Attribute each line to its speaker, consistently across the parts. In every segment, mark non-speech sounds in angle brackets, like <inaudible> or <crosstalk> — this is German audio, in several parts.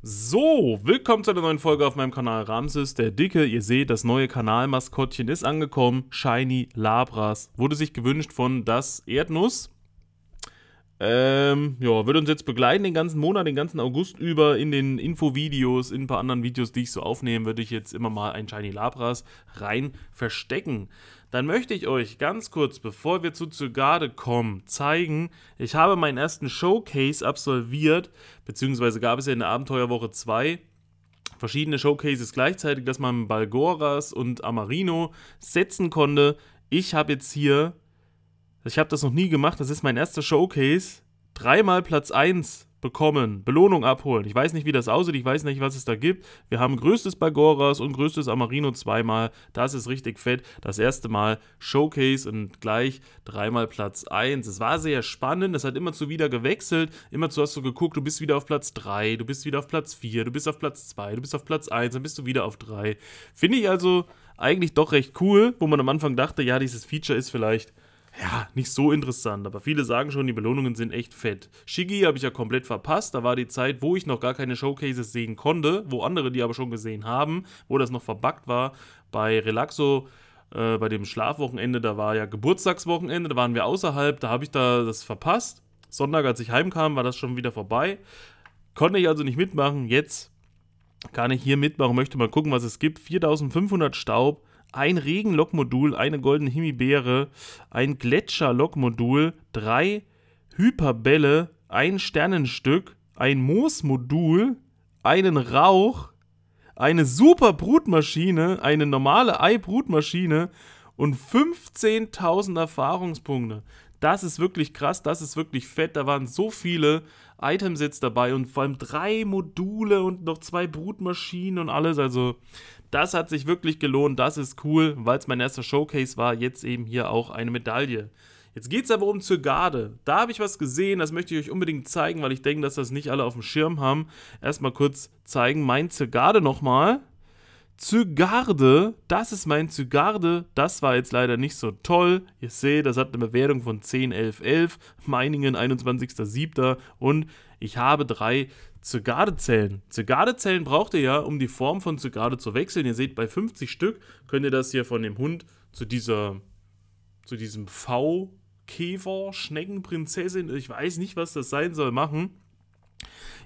Speaker 1: So, willkommen zu einer neuen Folge auf meinem Kanal Ramses, der Dicke. Ihr seht, das neue Kanalmaskottchen ist angekommen. Shiny Labras. Wurde sich gewünscht von das Erdnuss. Ähm, ja, wird uns jetzt begleiten den ganzen Monat, den ganzen August über in den Infovideos, in ein paar anderen Videos, die ich so aufnehme, würde ich jetzt immer mal ein Shiny Labras rein verstecken. Dann möchte ich euch ganz kurz, bevor wir zu Zygarde kommen, zeigen, ich habe meinen ersten Showcase absolviert, beziehungsweise gab es ja in der Abenteuerwoche 2 verschiedene Showcases gleichzeitig, dass man Balgoras und Amarino setzen konnte. Ich habe jetzt hier ich habe das noch nie gemacht. Das ist mein erster Showcase. Dreimal Platz 1 bekommen, Belohnung abholen. Ich weiß nicht, wie das aussieht, ich weiß nicht, was es da gibt. Wir haben größtes Bagoras und größtes Amarino zweimal. Das ist richtig fett. Das erste Mal Showcase und gleich dreimal Platz 1. Es war sehr spannend, es hat immerzu wieder gewechselt. Immerzu hast du geguckt, du bist wieder auf Platz 3, du bist wieder auf Platz 4, du bist auf Platz 2, du bist auf Platz 1, dann bist du wieder auf 3. Finde ich also eigentlich doch recht cool, wo man am Anfang dachte, ja, dieses Feature ist vielleicht ja, nicht so interessant, aber viele sagen schon, die Belohnungen sind echt fett. Shiggy habe ich ja komplett verpasst, da war die Zeit, wo ich noch gar keine Showcases sehen konnte, wo andere die aber schon gesehen haben, wo das noch verbuggt war. Bei Relaxo, äh, bei dem Schlafwochenende, da war ja Geburtstagswochenende, da waren wir außerhalb, da habe ich da das verpasst. Sonntag, als ich heimkam, war das schon wieder vorbei. Konnte ich also nicht mitmachen, jetzt kann ich hier mitmachen, möchte mal gucken, was es gibt. 4500 Staub, ein Regen-Lokmodul, eine goldene Himbeere, ein Gletscher-Lokmodul, drei Hyperbälle, ein Sternenstück, ein Moosmodul, einen Rauch, eine super Brutmaschine, eine normale Ei-Brutmaschine und 15.000 Erfahrungspunkte. Das ist wirklich krass, das ist wirklich fett. Da waren so viele Items jetzt dabei und vor allem drei Module und noch zwei Brutmaschinen und alles. Also das hat sich wirklich gelohnt, das ist cool, weil es mein erster Showcase war, jetzt eben hier auch eine Medaille. Jetzt geht es aber um Zygarde. Da habe ich was gesehen, das möchte ich euch unbedingt zeigen, weil ich denke, dass das nicht alle auf dem Schirm haben. Erstmal kurz zeigen, mein Zygarde nochmal. Zygarde, das ist mein Zygarde, das war jetzt leider nicht so toll. Ihr seht, das hat eine Bewertung von 10, 11, 11, Meiningen 21.07. und ich habe drei Zygadezellen. Zygadezellen braucht ihr ja, um die Form von Zygade zu wechseln. Ihr seht, bei 50 Stück könnt ihr das hier von dem Hund zu dieser, zu diesem V Käfer, Schneckenprinzessin, ich weiß nicht, was das sein soll, machen.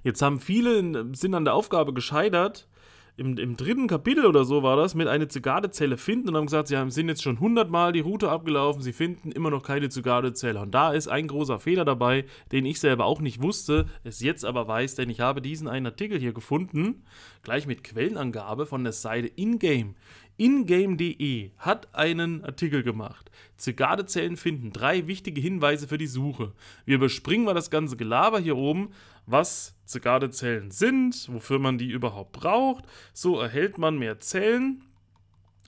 Speaker 1: Jetzt haben viele, sind an der Aufgabe gescheitert, im, im dritten Kapitel oder so war das, mit einer Zygadezelle finden und haben gesagt, sie haben, sind jetzt schon 100 Mal die Route abgelaufen, sie finden immer noch keine Zygadezelle. Und da ist ein großer Fehler dabei, den ich selber auch nicht wusste, es jetzt aber weiß, denn ich habe diesen einen Artikel hier gefunden, gleich mit Quellenangabe von der Seite Ingame. Ingame.de hat einen Artikel gemacht. Zigadezellen finden drei wichtige Hinweise für die Suche. Wir überspringen mal das ganze Gelaber hier oben, was Zigadezellen sind, wofür man die überhaupt braucht. So erhält man mehr Zellen.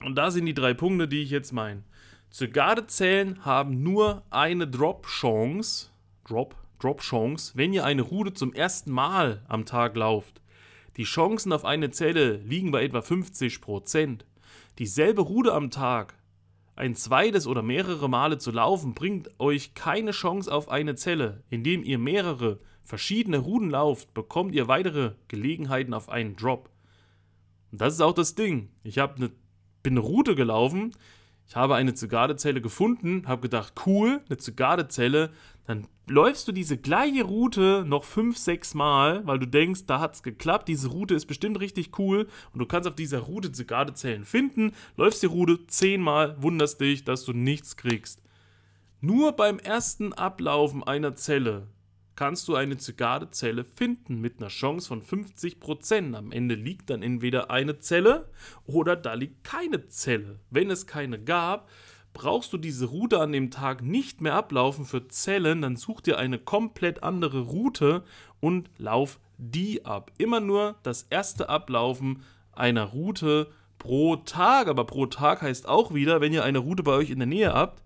Speaker 1: Und da sind die drei Punkte, die ich jetzt meine. Zigadezellen haben nur eine Drop-Chance. Drop, Drop-Chance, wenn ihr eine Rute zum ersten Mal am Tag lauft. Die Chancen auf eine Zelle liegen bei etwa 50% dieselbe Route am Tag ein zweites oder mehrere Male zu laufen, bringt euch keine Chance auf eine Zelle. Indem ihr mehrere verschiedene Routen lauft, bekommt ihr weitere Gelegenheiten auf einen Drop. Und das ist auch das Ding. Ich hab ne, bin eine Route gelaufen, ich habe eine Zygadezelle gefunden, habe gedacht, cool, eine Zygadezelle, dann läufst du diese gleiche Route noch fünf, sechs Mal, weil du denkst, da hat es geklappt, diese Route ist bestimmt richtig cool und du kannst auf dieser Route Zygadezellen finden, läufst die Route zehnmal, wunderst dich, dass du nichts kriegst. Nur beim ersten Ablaufen einer Zelle kannst du eine Zykadezelle finden mit einer Chance von 50%. Am Ende liegt dann entweder eine Zelle oder da liegt keine Zelle. Wenn es keine gab, brauchst du diese Route an dem Tag nicht mehr ablaufen für Zellen, dann such dir eine komplett andere Route und lauf die ab. Immer nur das erste Ablaufen einer Route pro Tag, aber pro Tag heißt auch wieder, wenn ihr eine Route bei euch in der Nähe habt,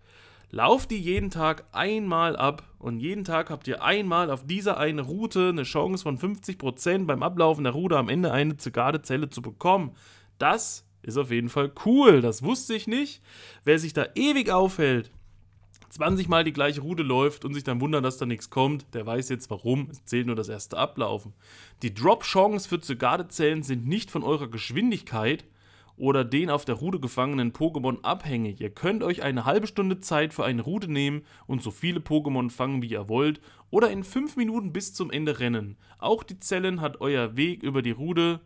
Speaker 1: Lauft die jeden Tag einmal ab und jeden Tag habt ihr einmal auf dieser eine Route eine Chance von 50% beim Ablaufen der Route am Ende eine Zykadezelle zu bekommen. Das ist auf jeden Fall cool, das wusste ich nicht. Wer sich da ewig aufhält, 20 Mal die gleiche Route läuft und sich dann wundert, dass da nichts kommt, der weiß jetzt warum. Es zählt nur das erste Ablaufen. Die Drop-Chancen für Zykadezellen sind nicht von eurer Geschwindigkeit, oder den auf der Route gefangenen Pokémon abhänge. Ihr könnt euch eine halbe Stunde Zeit für eine Route nehmen und so viele Pokémon fangen, wie ihr wollt, oder in 5 Minuten bis zum Ende rennen. Auch die Zellen hat euer Weg über die Route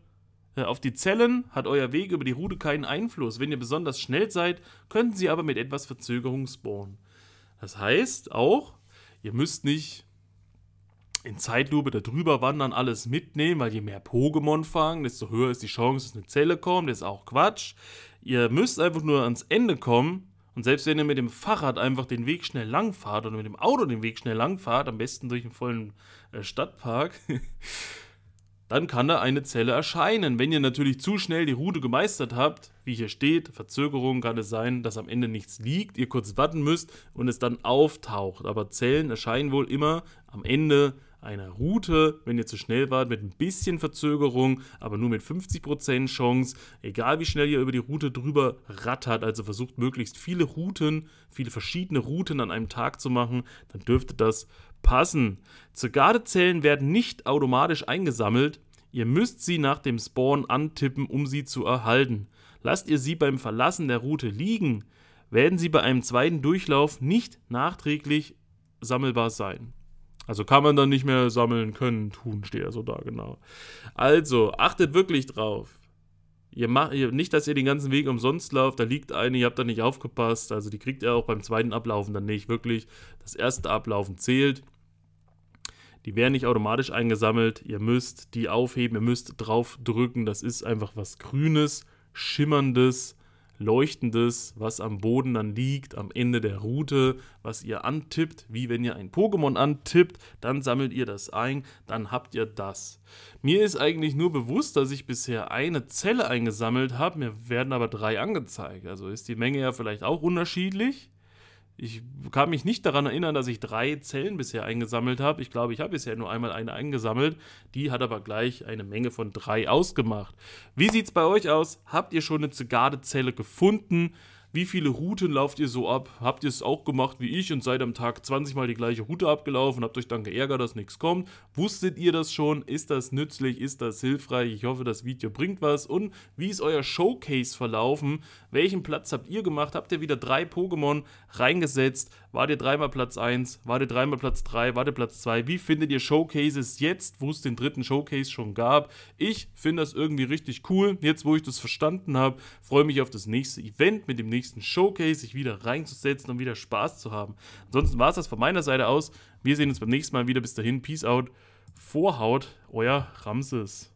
Speaker 1: äh, auf die Zellen hat euer Weg über die Route keinen Einfluss. Wenn ihr besonders schnell seid, könnten sie aber mit etwas Verzögerung spawnen. Das heißt auch, ihr müsst nicht in Zeitlupe da drüber wandern, alles mitnehmen, weil je mehr Pokémon fangen, desto höher ist die Chance, dass eine Zelle kommt. Das ist auch Quatsch. Ihr müsst einfach nur ans Ende kommen. Und selbst wenn ihr mit dem Fahrrad einfach den Weg schnell langfahrt oder mit dem Auto den Weg schnell langfahrt, am besten durch einen vollen äh, Stadtpark, <laughs> dann kann da eine Zelle erscheinen. Wenn ihr natürlich zu schnell die Route gemeistert habt, wie hier steht, Verzögerung kann es sein, dass am Ende nichts liegt, ihr kurz warten müsst und es dann auftaucht. Aber Zellen erscheinen wohl immer am Ende einer Route, wenn ihr zu schnell wart, mit ein bisschen Verzögerung, aber nur mit 50% Chance, egal wie schnell ihr über die Route drüber rattert, also versucht möglichst viele Routen, viele verschiedene Routen an einem Tag zu machen, dann dürfte das passen. Zergadezellen werden nicht automatisch eingesammelt, ihr müsst sie nach dem Spawn antippen, um sie zu erhalten. Lasst ihr sie beim Verlassen der Route liegen, werden sie bei einem zweiten Durchlauf nicht nachträglich sammelbar sein. Also kann man dann nicht mehr sammeln können, tun, steht ja so da, genau. Also, achtet wirklich drauf. Ihr macht nicht, dass ihr den ganzen Weg umsonst lauft, da liegt eine, ihr habt da nicht aufgepasst. Also die kriegt ihr auch beim zweiten Ablaufen dann nicht. Wirklich, das erste Ablaufen zählt. Die werden nicht automatisch eingesammelt. Ihr müsst die aufheben, ihr müsst drauf drücken. Das ist einfach was Grünes, Schimmerndes leuchtendes, was am Boden dann liegt, am Ende der Route, was ihr antippt, wie wenn ihr ein Pokémon antippt, dann sammelt ihr das ein, dann habt ihr das. Mir ist eigentlich nur bewusst, dass ich bisher eine Zelle eingesammelt habe, mir werden aber drei angezeigt. Also ist die Menge ja vielleicht auch unterschiedlich. Ich kann mich nicht daran erinnern, dass ich drei Zellen bisher eingesammelt habe. Ich glaube, ich habe bisher nur einmal eine eingesammelt. Die hat aber gleich eine Menge von drei ausgemacht. Wie sieht es bei euch aus? Habt ihr schon eine Zygade-Zelle gefunden? Wie viele Routen lauft ihr so ab? Habt ihr es auch gemacht wie ich und seid am Tag 20 Mal die gleiche Route abgelaufen? Habt euch dann geärgert, dass nichts kommt? Wusstet ihr das schon? Ist das nützlich? Ist das hilfreich? Ich hoffe, das Video bringt was. Und wie ist euer Showcase verlaufen? Welchen Platz habt ihr gemacht? Habt ihr wieder drei Pokémon reingesetzt? War der dreimal Platz 1? War der dreimal Platz 3? War der Platz 2? Wie findet ihr Showcases jetzt, wo es den dritten Showcase schon gab? Ich finde das irgendwie richtig cool. Jetzt, wo ich das verstanden habe, freue mich auf das nächste Event mit dem nächsten Showcase, sich wieder reinzusetzen und wieder Spaß zu haben. Ansonsten war es das von meiner Seite aus. Wir sehen uns beim nächsten Mal wieder. Bis dahin. Peace out. Vorhaut, euer Ramses.